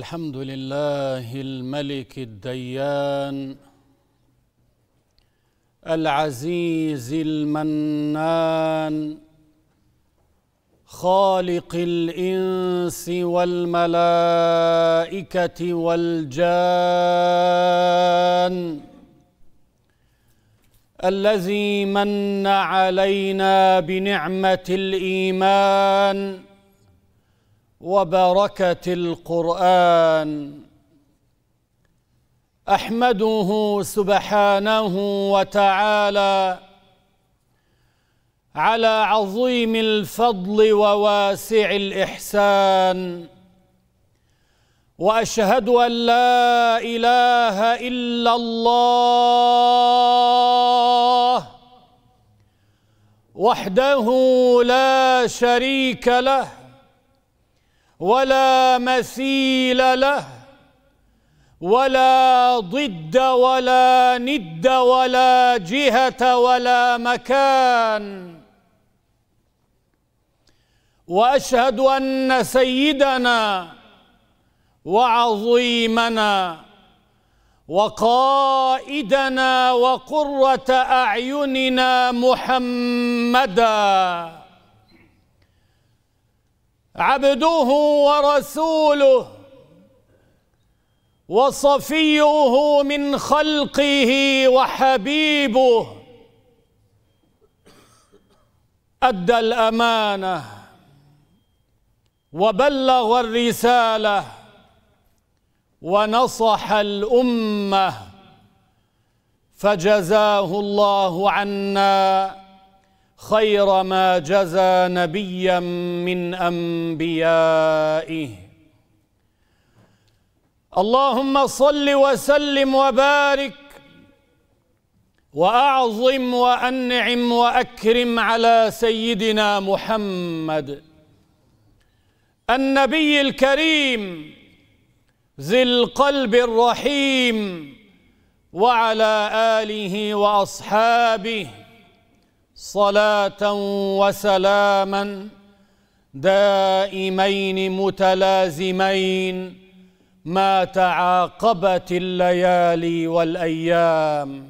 الحمد لله الملك الديان العزيز المنان خالق الانس والملائكه والجان الذي من علينا بنعمه الايمان وبركه القران احمده سبحانه وتعالى على عظيم الفضل وواسع الاحسان واشهد ان لا اله الا الله وحده لا شريك له ولا مثيل له ولا ضد ولا ند ولا جهة ولا مكان وأشهد أن سيدنا وعظيمنا وقائدنا وقرة أعيننا محمداً عبده ورسوله وصفيه من خلقه وحبيبه أدى الأمانة وبلغ الرسالة ونصح الأمة فجزاه الله عنا خير ما جزى نبيا من انبيائه اللهم صل وسلم وبارك واعظم وانعم واكرم على سيدنا محمد النبي الكريم ذي القلب الرحيم وعلى اله واصحابه صلاة وسلاما دائمين متلازمين ما تعاقبت الليالي والأيام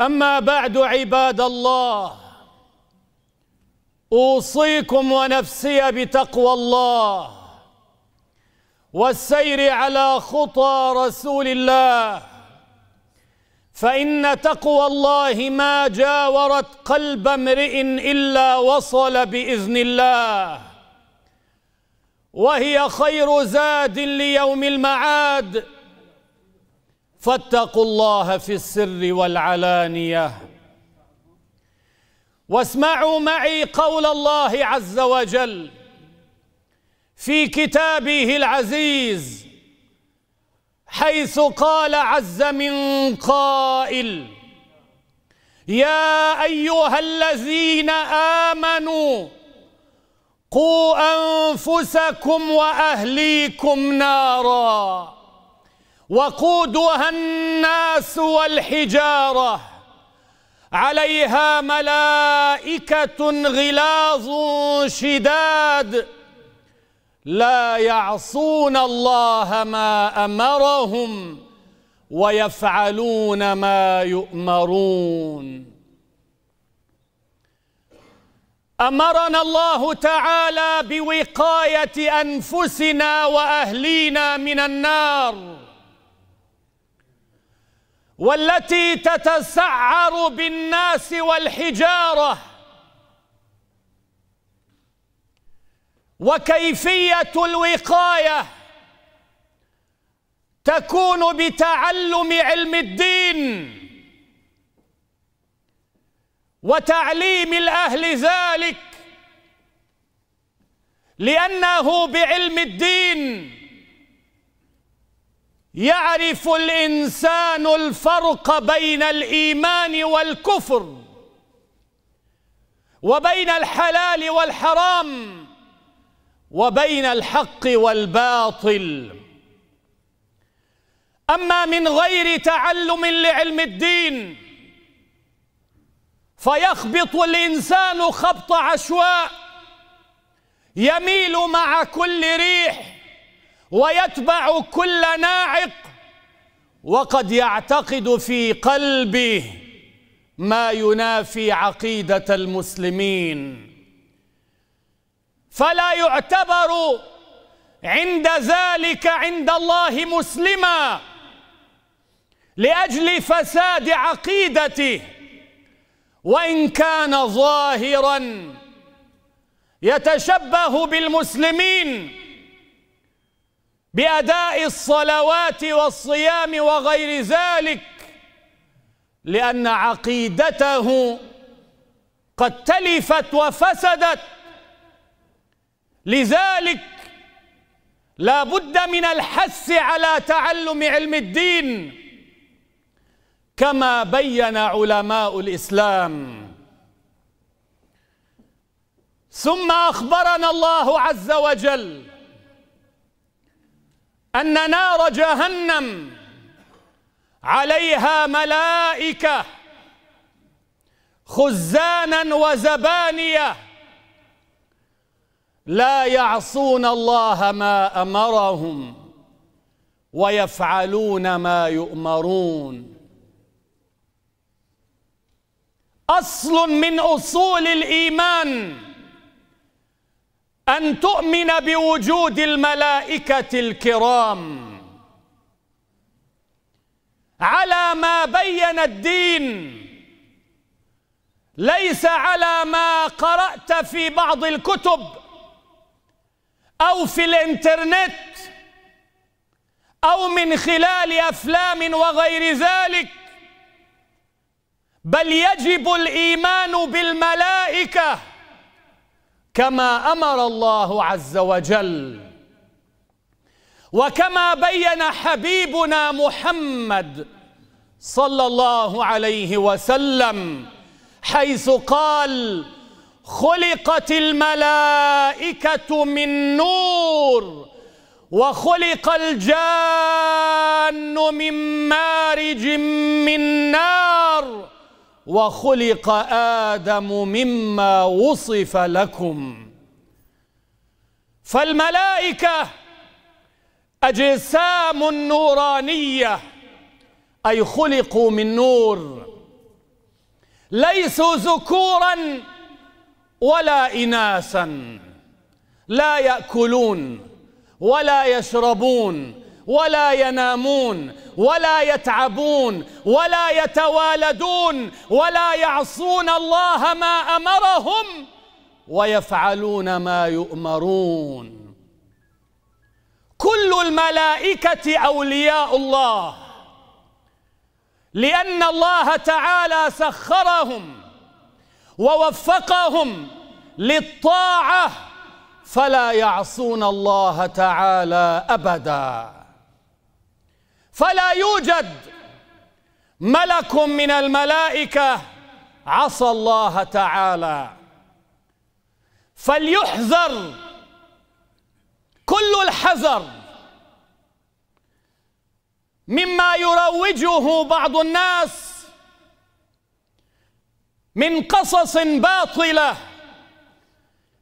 أما بعد عباد الله أوصيكم ونفسي بتقوى الله والسير على خطى رسول الله فإن تقوى الله ما جاورت قلب امرئ إلا وصل بإذن الله وهي خير زاد ليوم المعاد فاتقوا الله في السر والعلانية واسمعوا معي قول الله عز وجل في كتابه العزيز حيث قال عز من قائل يا أيها الذين آمنوا قوا أنفسكم وأهليكم نارا وقودها الناس والحجارة عليها ملائكة غلاظ شداد لا يعصون الله ما امرهم ويفعلون ما يؤمرون امرنا الله تعالى بوقايه انفسنا واهلينا من النار والتي تتسعر بالناس والحجاره وكيفية الوقاية تكون بتعلم علم الدين وتعليم الأهل ذلك لأنه بعلم الدين يعرف الإنسان الفرق بين الإيمان والكفر وبين الحلال والحرام وبين الحق والباطل أما من غير تعلم لعلم الدين فيخبط الإنسان خبط عشواء يميل مع كل ريح ويتبع كل ناعق وقد يعتقد في قلبه ما ينافي عقيدة المسلمين فلا يعتبر عند ذلك عند الله مسلما لاجل فساد عقيدته وان كان ظاهرا يتشبه بالمسلمين باداء الصلوات والصيام وغير ذلك لان عقيدته قد تلفت وفسدت لذلك لا بد من الحث على تعلم علم الدين كما بين علماء الإسلام ثم أخبرنا الله عز وجل أن نار جهنم عليها ملائكة خزانا وزبانيه لا يعصون الله ما امرهم ويفعلون ما يؤمرون اصل من اصول الايمان ان تؤمن بوجود الملائكه الكرام على ما بين الدين ليس على ما قرات في بعض الكتب أو في الإنترنت أو من خلال أفلام وغير ذلك بل يجب الإيمان بالملائكة كما أمر الله عز وجل وكما بين حبيبنا محمد صلى الله عليه وسلم حيث قال خلقت الملائكة من نور وخلق الجان من مارج من نار وخلق آدم مما وصف لكم فالملائكة أجسام نورانية أي خلقوا من نور ليسوا ذكوراً ولا إناثا لا يأكلون ولا يشربون ولا ينامون ولا يتعبون ولا يتوالدون ولا يعصون الله ما أمرهم ويفعلون ما يؤمرون كل الملائكة أولياء الله لأن الله تعالى سخرهم ووفقهم للطاعة فلا يعصون الله تعالى أبدا فلا يوجد ملك من الملائكة عصى الله تعالى فليحذر كل الحذر مما يروجه بعض الناس من قصص باطلة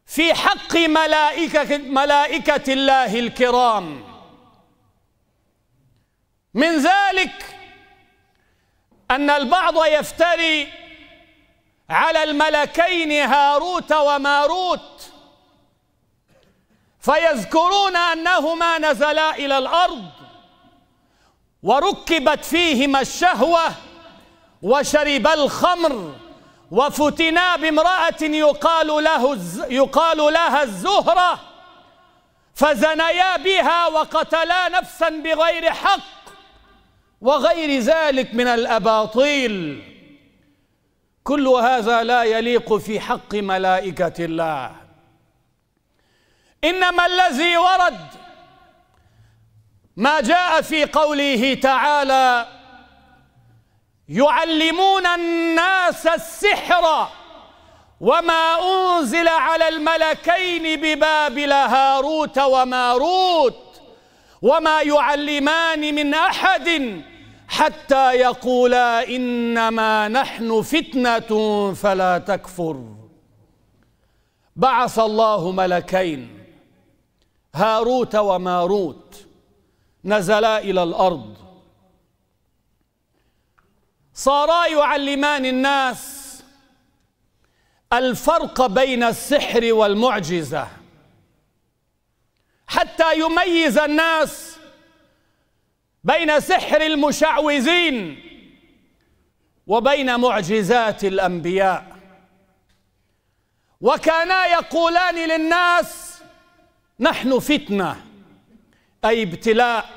في حق ملائكة, ملائكة الله الكرام من ذلك أن البعض يفتري على الملكين هاروت وماروت فيذكرون أنهما نزلا إلى الأرض وركبت فيهما الشهوة وشربا الخمر وفتنا بامرأة يقال, له يقال لها الزهرة فزنيا بها وقتلا نفسا بغير حق وغير ذلك من الأباطيل كل هذا لا يليق في حق ملائكة الله إنما الذي ورد ما جاء في قوله تعالى يعلمون الناس السحر وما أنزل على الملكين ببابل هاروت وماروت وما يعلمان من أحد حتى يقولا إنما نحن فتنة فلا تكفر بعث الله ملكين هاروت وماروت نزلا إلى الأرض صارا يعلمان الناس الفرق بين السحر والمعجزة حتى يميز الناس بين سحر المشعوذين وبين معجزات الأنبياء وكانا يقولان للناس نحن فتنة أي ابتلاء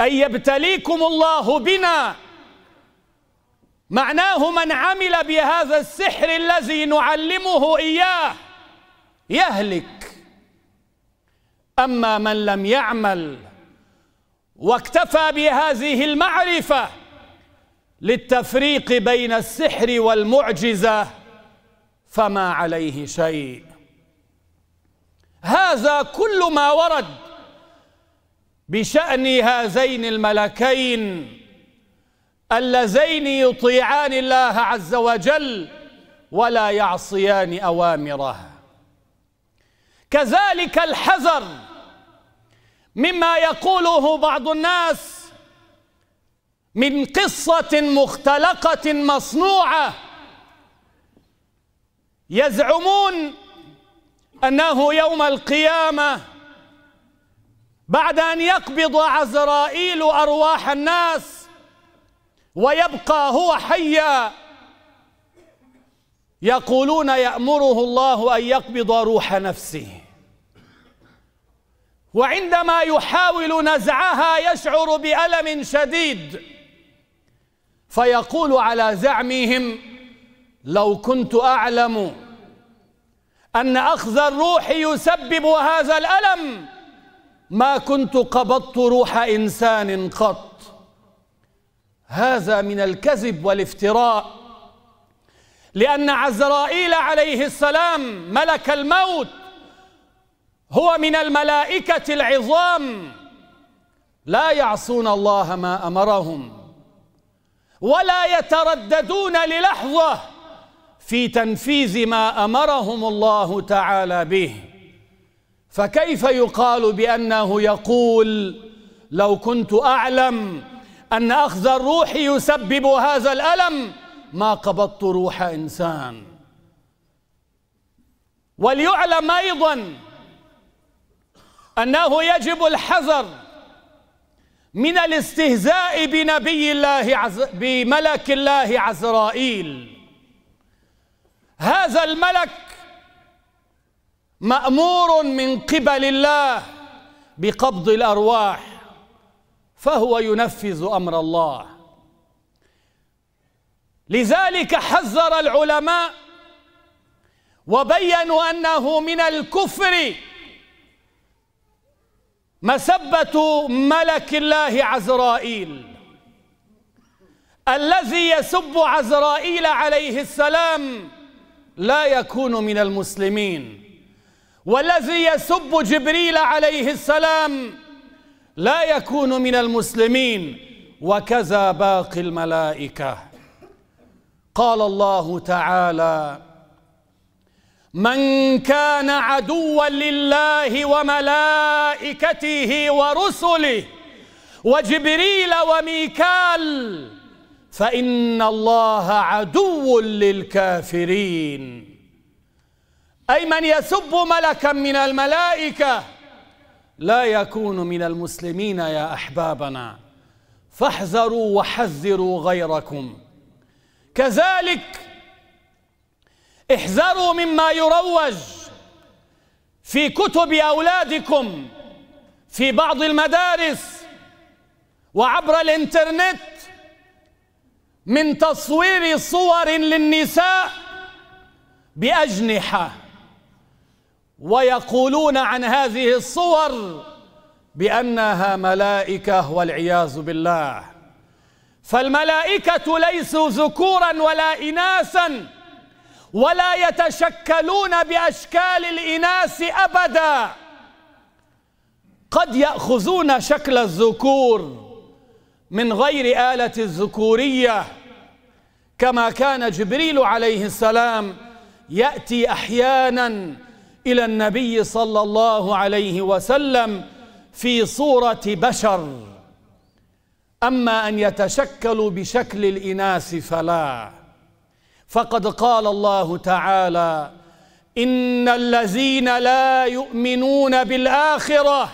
أي يبتليكم الله بنا معناه من عمل بهذا السحر الذي نعلمه إياه يهلك أما من لم يعمل واكتفى بهذه المعرفة للتفريق بين السحر والمعجزة فما عليه شيء هذا كل ما ورد بشأن هذين الملكين اللذين يطيعان الله عز وجل ولا يعصيان أوامره كذلك الحذر مما يقوله بعض الناس من قصة مختلقة مصنوعة يزعمون أنه يوم القيامة بعد أن يقبض عزرائيل أرواح الناس ويبقى هو حيا يقولون يأمره الله أن يقبض روح نفسه وعندما يحاول نزعها يشعر بألم شديد فيقول على زعمهم لو كنت أعلم أن أخذ الروح يسبب هذا الألم ما كنت قبضت روح إنسان قط هذا من الكذب والافتراء لأن عزرائيل عليه السلام ملك الموت هو من الملائكة العظام لا يعصون الله ما أمرهم ولا يترددون للحظة في تنفيذ ما أمرهم الله تعالى به فكيف يقال بأنه يقول لو كنت أعلم أن أخذ الروح يسبب هذا الألم ما قبضت روح إنسان وليعلم أيضا أنه يجب الحذر من الاستهزاء بنبي الله عز بملك الله عزرائيل هذا الملك مأمور من قبل الله بقبض الأرواح فهو ينفذ امر الله لذلك حذر العلماء وبينوا انه من الكفر مسبه ملك الله عزرائيل الذي يسب عزرائيل عليه السلام لا يكون من المسلمين والذي يسب جبريل عليه السلام لا يكون من المسلمين وكذا باقي الملائكة قال الله تعالى من كان عدوا لله وملائكته ورسله وجبريل وميكال فإن الله عدو للكافرين أي من يسب ملكا من الملائكة لا يكون من المسلمين يا احبابنا فاحذروا وحذروا غيركم كذلك احذروا مما يروج في كتب اولادكم في بعض المدارس وعبر الانترنت من تصوير صور للنساء باجنحه ويقولون عن هذه الصور بأنها ملائكة والعياذ بالله فالملائكة ليسوا ذكورا ولا إناثا ولا يتشكلون بأشكال الإناث أبدا قد يأخذون شكل الذكور من غير آلة الذكورية كما كان جبريل عليه السلام يأتي أحياناً إلى النبي صلى الله عليه وسلم في صورة بشر أما أن يتشكلوا بشكل الإناث فلا فقد قال الله تعالى إن الذين لا يؤمنون بالآخرة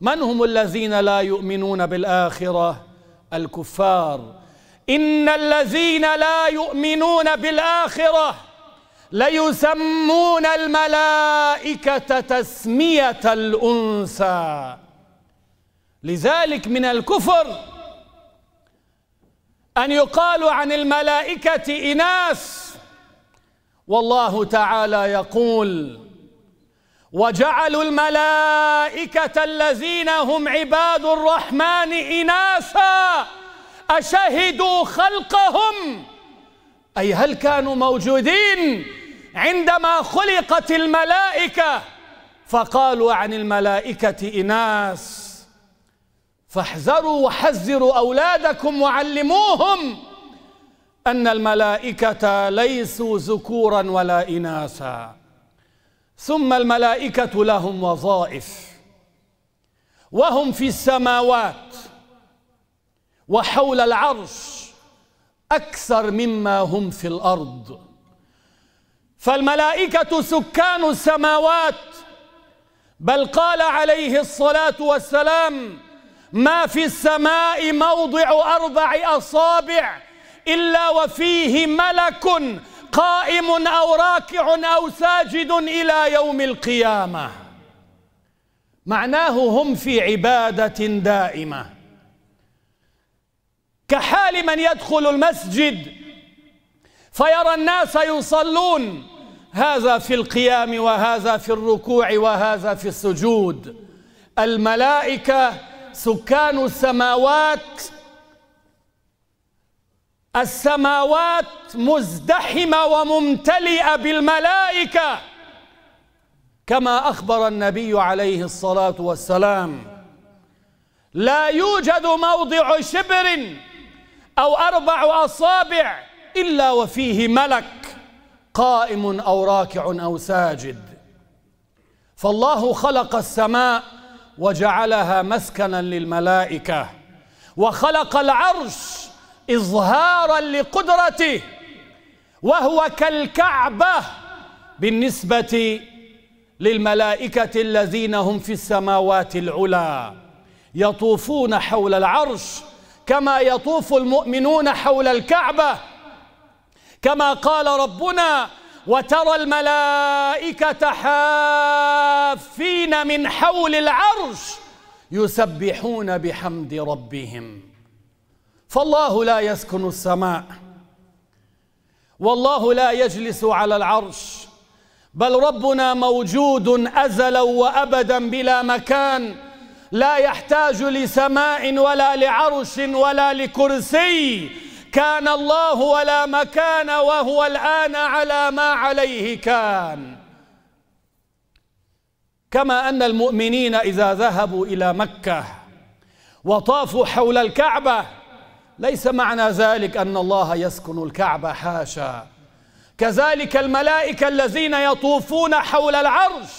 من هم الذين لا يؤمنون بالآخرة الكفار إن الذين لا يؤمنون بالآخرة ليسمون الملائكة تسمية الأنثى لذلك من الكفر أن يقال عن الملائكة إناث والله تعالى يقول وجعلوا الملائكة الذين هم عباد الرحمن إناثا أشهدوا خلقهم أي هل كانوا موجودين؟ عندما خلقت الملائكة فقالوا عن الملائكة إناس فاحذروا وحذروا أولادكم وعلموهم أن الملائكة ليسوا ذكورا ولا إناثا ثم الملائكة لهم وظائف وهم في السماوات وحول العرش أكثر مما هم في الأرض فالملائكة سكان السماوات بل قال عليه الصلاة والسلام ما في السماء موضع أربع أصابع إلا وفيه ملك قائم أو راكع أو ساجد إلى يوم القيامة معناه هم في عبادة دائمة كحال من يدخل المسجد فيرى الناس يصلون هذا في القيام وهذا في الركوع وهذا في السجود الملائكة سكان السماوات السماوات مزدحمة وممتلئة بالملائكة كما أخبر النبي عليه الصلاة والسلام لا يوجد موضع شبر أو أربع أصابع إلا وفيه ملك قائم او راكع او ساجد فالله خلق السماء وجعلها مسكنا للملائكه وخلق العرش اظهارا لقدرته وهو كالكعبه بالنسبه للملائكه الذين هم في السماوات العلى يطوفون حول العرش كما يطوف المؤمنون حول الكعبه كما قال ربنا وترى الملائكة حافين من حول العرش يسبحون بحمد ربهم فالله لا يسكن السماء والله لا يجلس على العرش بل ربنا موجود أزلا وأبدا بلا مكان لا يحتاج لسماء ولا لعرش ولا لكرسي كان الله ولا مكان وهو الآن على ما عليه كان كما أن المؤمنين إذا ذهبوا إلى مكة وطافوا حول الكعبة ليس معنى ذلك أن الله يسكن الكعبة حاشا كذلك الملائكة الذين يطوفون حول العرش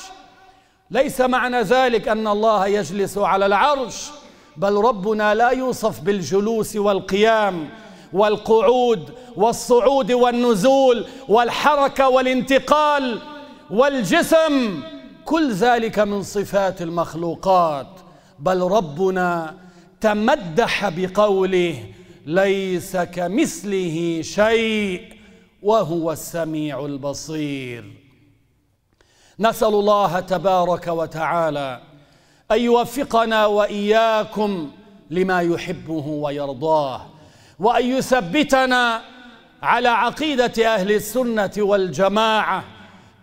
ليس معنى ذلك أن الله يجلس على العرش بل ربنا لا يوصف بالجلوس والقيام والقعود والصعود والنزول والحركة والانتقال والجسم كل ذلك من صفات المخلوقات بل ربنا تمدح بقوله ليس كمثله شيء وهو السميع البصير نسال الله تبارك وتعالى ان يوفقنا واياكم لما يحبه ويرضاه وأن يثبتنا على عقيدة أهل السنة والجماعة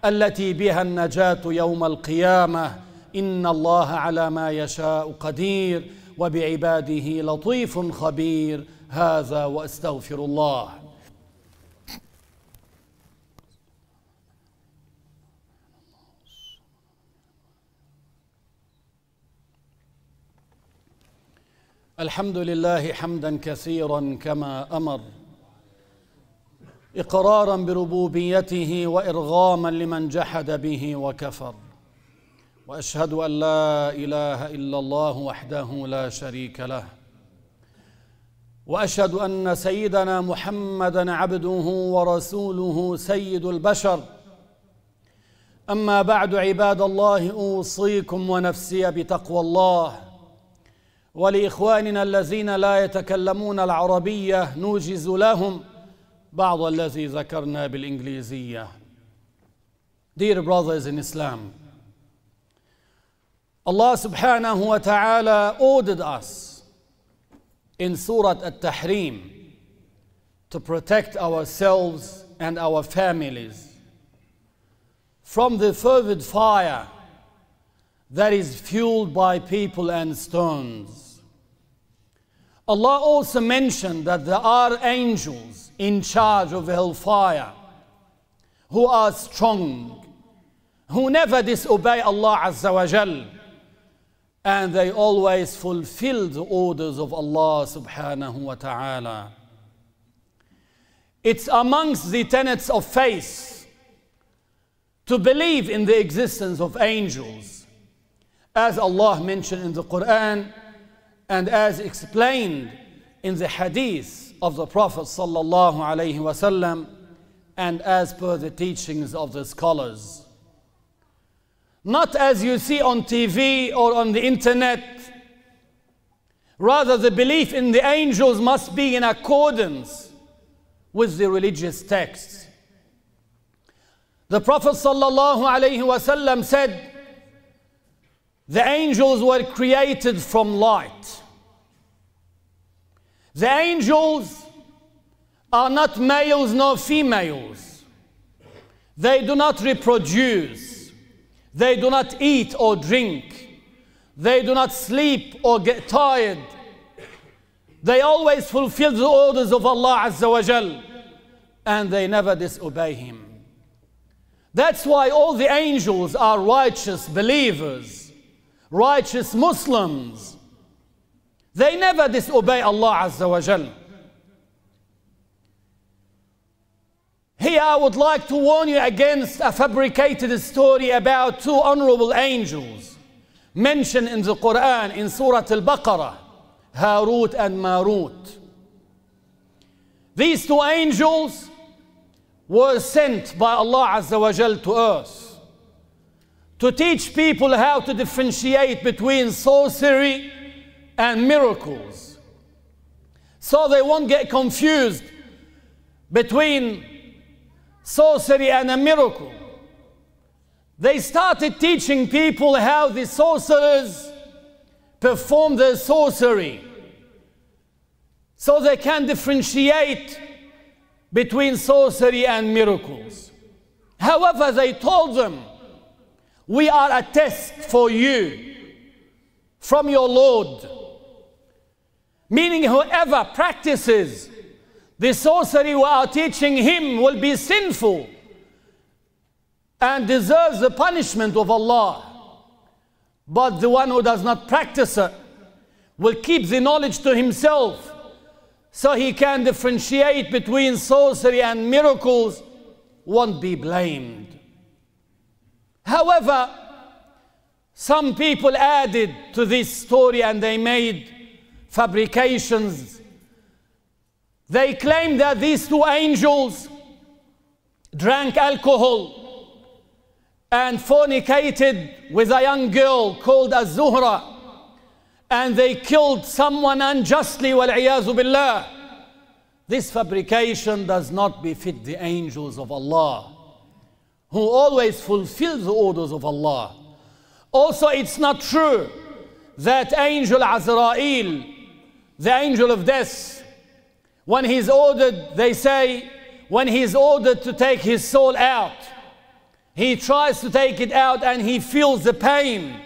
التي بها النجاة يوم القيامة إن الله على ما يشاء قدير وبعباده لطيف خبير هذا وأستغفر الله الحمد لله حمدا كثيرا كما امر اقرارا بربوبيته وارغاما لمن جحد به وكفر واشهد ان لا اله الا الله وحده لا شريك له واشهد ان سيدنا محمدا عبده ورسوله سيد البشر اما بعد عباد الله اوصيكم ونفسي بتقوى الله ولاخواننا الذين لا يتكلمون العربيه نوجز لهم بعض الذي ذكرنا بالانجليزيه Dear brothers in Islam Allah subhanahu wa ta'ala ordered us in Surah At-Tahrim to protect ourselves and our families from the fervid fire that is fueled by people and stones. Allah also mentioned that there are angels in charge of hellfire who are strong, who never disobey Allah Azza wa Jal, and they always fulfill the orders of Allah subhanahu wa ta'ala. It's amongst the tenets of faith to believe in the existence of angels as Allah mentioned in the Quran and as explained in the hadith of the Prophet sallallahu alaihi wasallam and as per the teachings of the scholars. Not as you see on TV or on the internet. Rather, the belief in the angels must be in accordance with the religious texts. The Prophet sallallahu alaihi wasallam said, the angels were created from light. The angels are not males nor females. They do not reproduce. They do not eat or drink. They do not sleep or get tired. They always fulfill the orders of Allah Azza wa Jal and they never disobey Him. That's why all the angels are righteous believers righteous Muslims. They never disobey Allah Azza wa Jal. Here I would like to warn you against a fabricated story about two honorable angels mentioned in the Quran in Surah Al-Baqarah, Harut and Marut. These two angels were sent by Allah Azza wa Jal to us to teach people how to differentiate between sorcery and miracles. So they won't get confused between sorcery and a miracle. They started teaching people how the sorcerers perform their sorcery so they can differentiate between sorcery and miracles. However, they told them we are a test for you from your Lord. Meaning, whoever practices the sorcery we are teaching him will be sinful and deserves the punishment of Allah. But the one who does not practice it will keep the knowledge to himself so he can differentiate between sorcery and miracles, won't be blamed. However, some people added to this story and they made fabrications. They claimed that these two angels drank alcohol and fornicated with a young girl called Az-Zuhra and they killed someone unjustly وَالْعِيَاذُ billah. This fabrication does not befit the angels of Allah who always fulfills the orders of Allah. Also, it's not true that angel Azrael, the angel of death, when he's ordered, they say, when he's ordered to take his soul out, he tries to take it out and he feels the pain.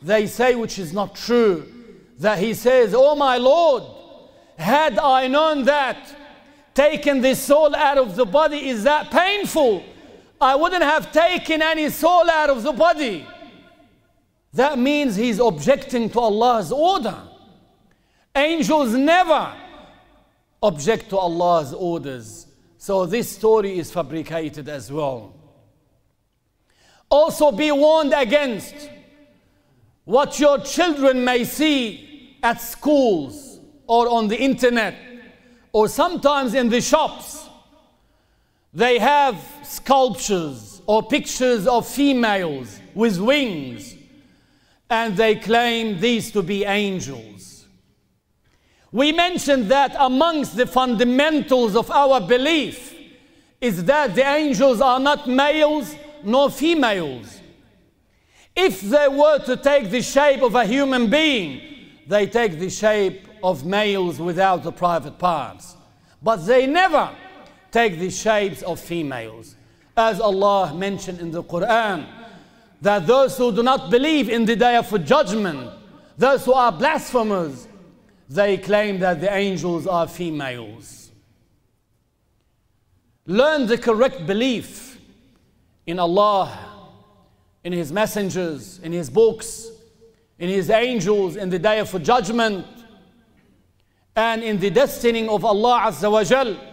They say, which is not true, that he says, Oh my Lord, had I known that, taking this soul out of the body, is that painful? I wouldn't have taken any soul out of the body. That means he's objecting to Allah's order. Angels never object to Allah's orders. So this story is fabricated as well. Also be warned against what your children may see at schools or on the internet or sometimes in the shops they have sculptures or pictures of females with wings, and they claim these to be angels. We mentioned that amongst the fundamentals of our belief is that the angels are not males nor females. If they were to take the shape of a human being, they take the shape of males without the private parts. But they never take the shapes of females. As Allah mentioned in the Quran, that those who do not believe in the day of judgment, those who are blasphemers, they claim that the angels are females. Learn the correct belief in Allah, in His messengers, in His books, in His angels, in the day of judgment, and in the destiny of Allah Azza wa Jalla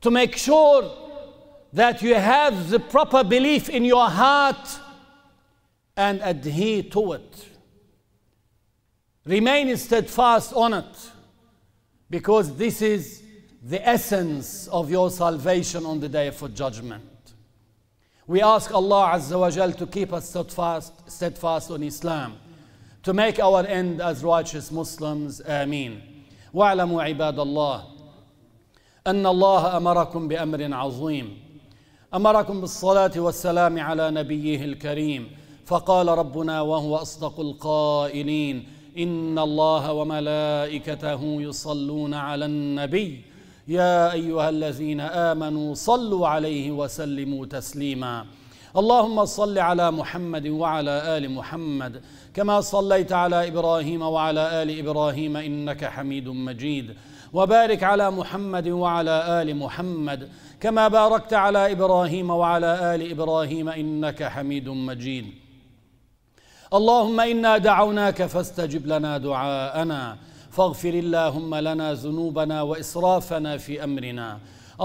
to make sure that you have the proper belief in your heart and adhere to it. Remain steadfast on it because this is the essence of your salvation on the day of judgment. We ask Allah Azza wa Jal to keep us steadfast, steadfast on Islam, to make our end as righteous Muslims. Ameen. واعلموا عباد الله ان الله امركم بامر عظيم امركم بالصلاه والسلام على نبيه الكريم فقال ربنا وهو اصدق القائلين ان الله وملائكته يصلون على النبي يا ايها الذين امنوا صلوا عليه وسلموا تسليما اللهم صل على محمد وعلى ال محمد كما صليت على ابراهيم وعلى ال ابراهيم انك حميد مجيد وبارك على محمد وعلى ال محمد كما باركت على ابراهيم وعلى ال ابراهيم انك حميد مجيد اللهم انا دعوناك فاستجب لنا دعاءنا فاغفر اللهم لنا ذنوبنا واسرافنا في امرنا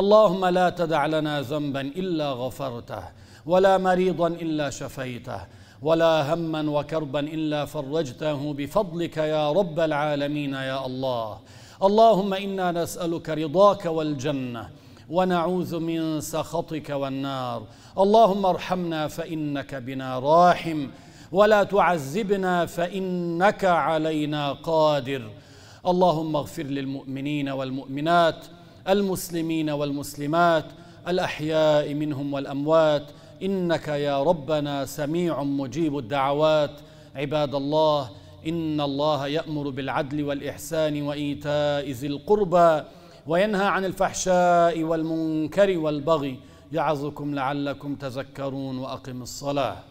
اللهم لا تدع لنا ذنبا الا غفرته ولا مريضا الا شفيته ولا هما وكربا الا فرجته بفضلك يا رب العالمين يا الله اللهم إنا نسألك رضاك والجنة ونعوذ من سخطك والنار اللهم ارحمنا فإنك بنا راحم ولا تعذبنا فإنك علينا قادر اللهم اغفر للمؤمنين والمؤمنات المسلمين والمسلمات الأحياء منهم والأموات إنك يا ربنا سميع مجيب الدعوات عباد الله إن الله يأمر بالعدل والإحسان وإيتاء ذي القربى وينهى عن الفحشاء والمنكر والبغي يعظكم لعلكم تذكرون وأقم الصلاة